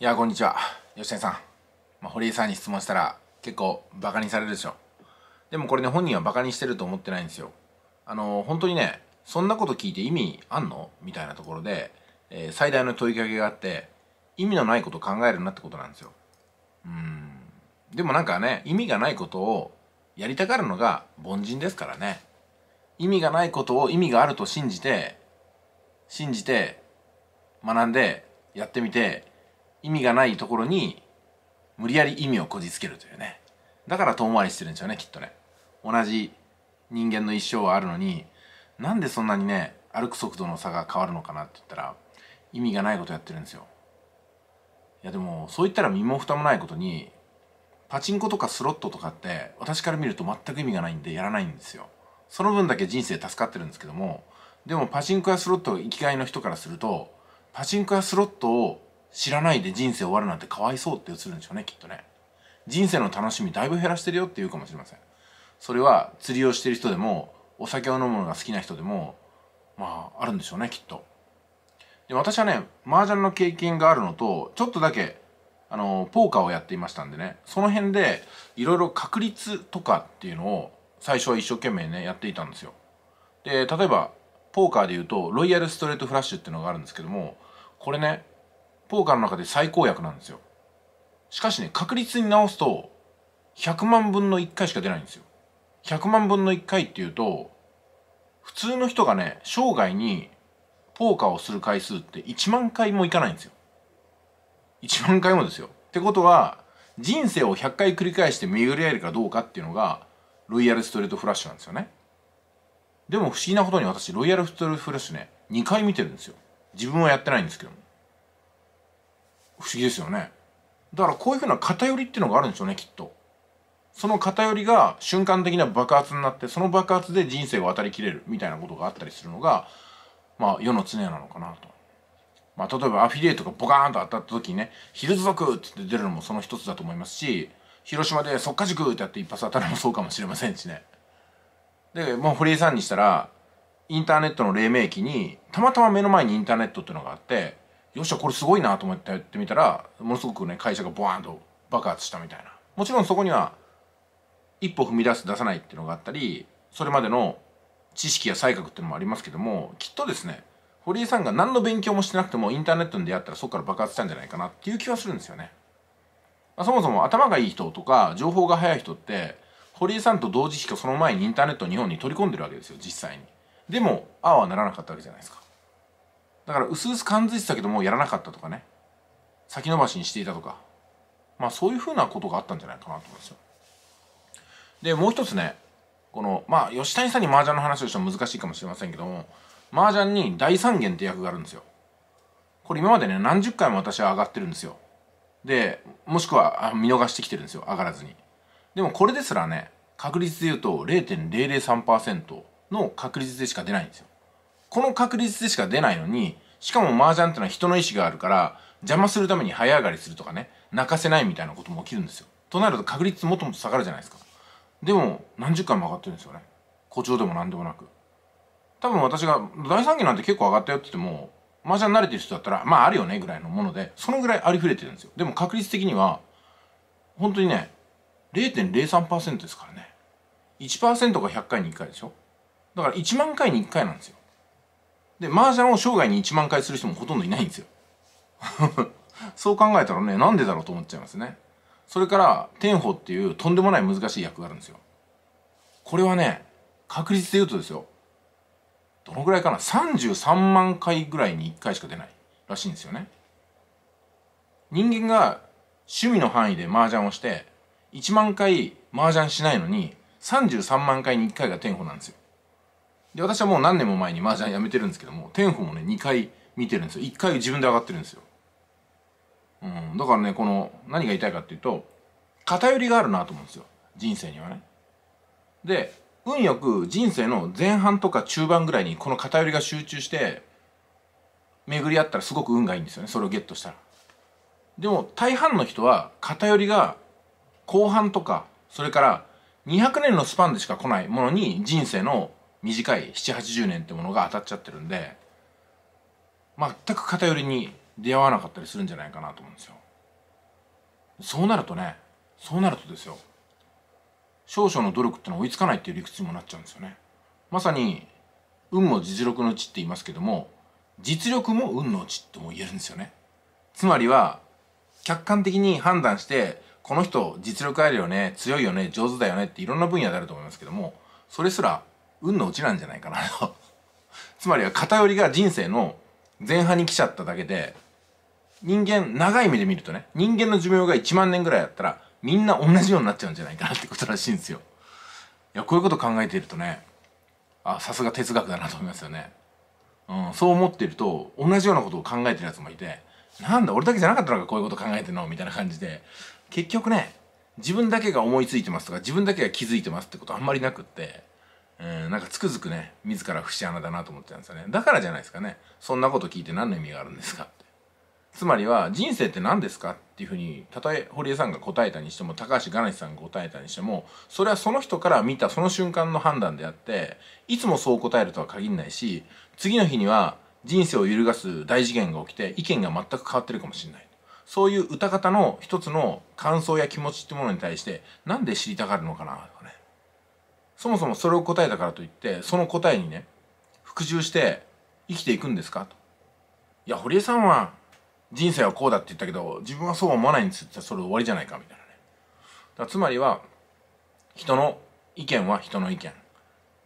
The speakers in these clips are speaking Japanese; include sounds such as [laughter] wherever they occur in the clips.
いやこんにちは吉谷さん、まあ、堀江さんに質問したら結構バカにされるでしょでもこれね本人はバカにしてると思ってないんですよあの本当にねそんなこと聞いて意味あんのみたいなところで、えー、最大の問いかけがあって意味のないことを考えるなってことなんですようんでもなんかね意味がないことをやりたがるのが凡人ですからね意味がないことを意味があると信じて信じて学んでやってみて意味がないところに無理やり意味をこじつけるというねだから遠回りしてるんですよねきっとね同じ人間の一生はあるのになんでそんなにね歩く速度の差が変わるのかなって言ったら意味がないことやってるんですよいやでもそう言ったら身も蓋もないことにパチンコとかスロットとかって私から見ると全く意味がないんでやらないんですよその分だけ人生助かってるんですけどもでもパチンコやスロットが生きがいの人からするとパチンコやスロットを知らないで人生終わるなんてかわいそうって映るんでしょうねきっとね人生の楽しみだいぶ減らしてるよって言うかもしれませんそれは釣りをしてる人でもお酒を飲むのが好きな人でもまああるんでしょうねきっとで私はね麻雀の経験があるのとちょっとだけあのポーカーをやっていましたんでねその辺でいろいろ確率とかっていうのを最初は一生懸命ねやっていたんですよで例えばポーカーで言うとロイヤルストレートフラッシュっていうのがあるんですけどもこれねポーカーの中で最高薬なんですよしかしね確率に直すと100万分の1回しか出ないんですよ100万分の1回っていうと普通の人がね生涯にポーカーをする回数って1万回もいかないんですよ1万回もですよってことは人生を100回繰り返して巡り合えるかどうかっていうのがロイヤルストレートフラッシュなんですよねでも不思議なことに私ロイヤルストレートフラッシュね2回見てるんですよ自分はやってないんですけども不思議ですよねだからこういうふうな偏りっていうのがあるんでしょうねきっとその偏りが瞬間的な爆発になってその爆発で人生を渡りきれるみたいなことがあったりするのがまあ世の常なのかなと。まあ、例えばアフィリエイトがボカーンと当たった時にね「ヒルズ族!」って出るのもその一つだと思いますし広島で「即家塾!」ってやって一発当たるのもそうかもしれませんしね。でもう堀江さんにしたらインターネットの黎明期にたまたま目の前にインターネットっていうのがあってよっしゃこれすごいなと思ってやってみたらものすごくね会社がボワーンと爆発したみたいなもちろんそこには一歩踏み出す出さないっていうのがあったりそれまでの知識や才覚っていうのもありますけどもきっとですね堀江さんが何の勉強もしてなくてもインターネットに出会ったらそこから爆発したんじゃないかなっていう気はするんですよね、まあ、そもそも頭がいい人とか情報が早い人って堀江さんと同時期かその前にインターネットを日本に取り込んでるわけですよ実際にでもああはならなかったわけじゃないですかだから薄々感づいてたけどもうやらなかったとかね先延ばしにしていたとかまあそういうふうなことがあったんじゃないかなと思うんですよ。でもう一つねこのまあ吉谷さんに麻雀の話をしても難しいかもしれませんけども麻雀に大三元って役があるんですよ。これ今までね何十回も私は上がってるんですよ。でもしくは見逃してきてるんですよ上がらずに。でもこれですらね確率で言うと0.003%の確率でしか出ないんですよ。この確率でしか出ないのに、しかも麻雀ってのは人の意思があるから、邪魔するために早上がりするとかね、泣かせないみたいなことも起きるんですよ。となると確率もっともっと下がるじゃないですか。でも、何十回も上がってるんですよね。誇張でも何でもなく。多分私が、大三期なんて結構上がったよって言っても、麻雀慣れてる人だったら、まああるよねぐらいのもので、そのぐらいありふれてるんですよ。でも確率的には、本当にね、0.03%ですからね。1%が100回に1回でしょだから1万回に1回なんですよ。で麻雀を生涯に1万回する人もほとんどいないんですよ [laughs] そう考えたらねなんでだろうと思っちゃいますねそれから天保っていうとんでもない難しい役があるんですよこれはね確率で言うとですよどのぐらいかな33万回ぐらいに1回しか出ないらしいんですよね人間が趣味の範囲で麻雀をして1万回麻雀しないのに33万回に1回が天保なんですよで私はもう何年も前に麻雀やめてるんですけども天保もね2回見てるんですよ1回自分で上がってるんですよ、うん、だからねこの何が言いたいかっていうと偏りがあるなと思うんですよ人生にはねで運よく人生の前半とか中盤ぐらいにこの偏りが集中して巡り合ったらすごく運がいいんですよねそれをゲットしたらでも大半の人は偏りが後半とかそれから200年のスパンでしか来ないものに人生の短い780年ってものが当たっちゃってるんで全く偏りに出会わなかったりするんじゃないかなと思うんですよ。そうなるとねそうなるとですよ少々の努力ってのは追いつかないっていう理屈にもなっちゃうんですよね。まさに運も実力のうちって言いますけども実力も運のうちっても言えるんですよね。つまりは客観的に判断してこの人実力あるよね強いよね上手だよねっていろんな分野であると思いますけどもそれすら運のうちなんじゃないかなと [laughs] つまりは偏りが人生の前半に来ちゃっただけで人間長い目で見るとね人間の寿命が1万年ぐらいあったらみんな同じようになっちゃうんじゃないかなってことらしいんですよ。いやこういうこと考えているとねあさすが哲学だなと思いますよね。うん、そう思っていると同じようなことを考えてるやつもいてなんだ俺だけじゃなかったのかこういうこと考えてんのみたいな感じで結局ね自分だけが思いついてますとか自分だけが気づいてますってことあんまりなくってうんなんかつくづくね自ら節穴だなと思ってたんですよねだからじゃないですかねそんなこと聞いて何の意味があるんですかってつまりは人生って何ですかっていうふうにたとえ堀江さんが答えたにしても高橋がなしさんが答えたにしてもそれはその人から見たその瞬間の判断であっていつもそう答えるとは限らないし次の日には人生を揺るがす大事件が起きて意見が全く変わってるかもしれないそういう歌方の一つの感想や気持ちってものに対してなんで知りたがるのかなとかねそもそもそれを答えたからといってその答えにね服従して生きていくんですかといや堀江さんは人生はこうだって言ったけど自分はそうは思わないんですってそれ終わりじゃないかみたいなねだつまりは人の意見は人の意見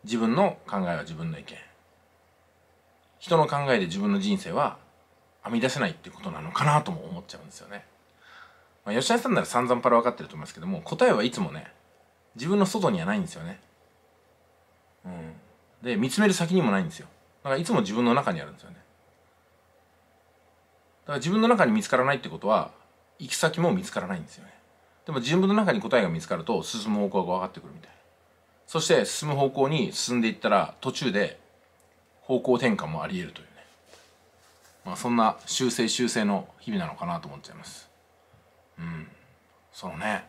自分の考えは自分の意見人の考えで自分の人生は編み出せないってことなのかなとも思っちゃうんですよね、まあ、吉田さんなら散々パラ分かってると思いますけども答えはいつもね自分の外にはないんですよねうん、で見つめる先にもないんですよだからいつも自分の中にあるんですよねだから自分の中に見つからないってことは行き先も見つからないんですよねでも自分の中に答えが見つかると進む方向が分かってくるみたいそして進む方向に進んでいったら途中で方向転換もあり得るというねまあそんな修正修正の日々なのかなと思っちゃいますうんそのね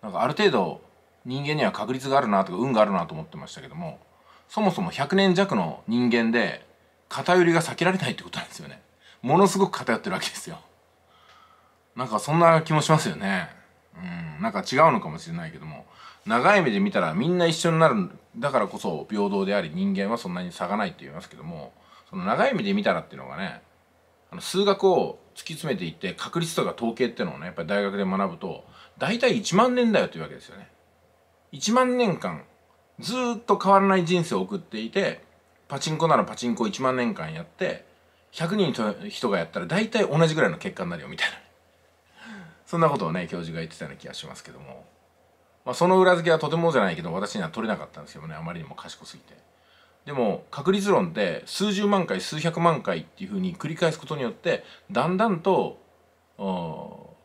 なんかある程度人間には確率があるなとか運があるなと思ってましたけどもそもそも100年弱の人間で偏りが避けられないってことなんですよねものすごく偏ってるわけですよなんかそんな気もしますよねうんなんか違うのかもしれないけども長い目で見たらみんな一緒になるだからこそ平等であり人間はそんなに差がないって言いますけどもその長い目で見たらっていうのがねあの数学を突き詰めていって確率とか統計っていうのをねやっぱり大学で学ぶと大体1万年だよというわけですよね1万年間ずっと変わらない人生を送っていてパチンコならパチンコ1万年間やって100人の人がやったら大体同じぐらいの結果になるよみたいなそんなことをね教授が言ってたような気がしますけども、まあ、その裏付けはとてもじゃないけど私には取れなかったんですけどねあまりにも賢すぎてでも確率論って数十万回数百万回っていうふうに繰り返すことによってだんだんと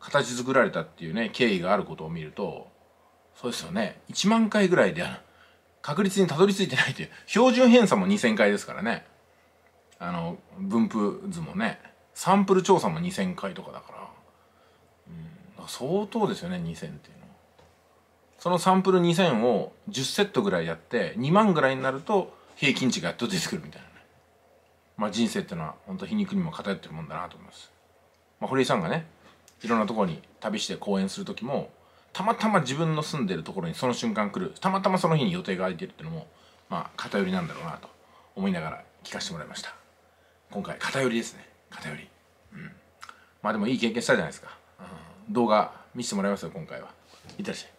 形作られたっていうね経緯があることを見るとそうですよね1万回ぐらいで確率にたどり着いてないという標準偏差も2000回ですからねあの分布図もねサンプル調査も2000回とかだから,、うん、相当ですよね2000っていうのはそのサンプル2000を10セットぐらいやって2万ぐらいになると平均値がやっと出てくるみたいなねまあ人生っていうのは本当皮肉にも偏ってるもんだなと思います、まあ、堀井さんがねいろんなところに旅して講演する時もたまたま自分の住んでるところにその瞬間来るたまたまその日に予定が空いてるっていうのもまあ偏りなんだろうなと思いながら聞かせてもらいました今回偏りですね偏りうんまあでもいい経験したじゃないですか、うん、動画見せてもらいますよ今回はいってらっしゃい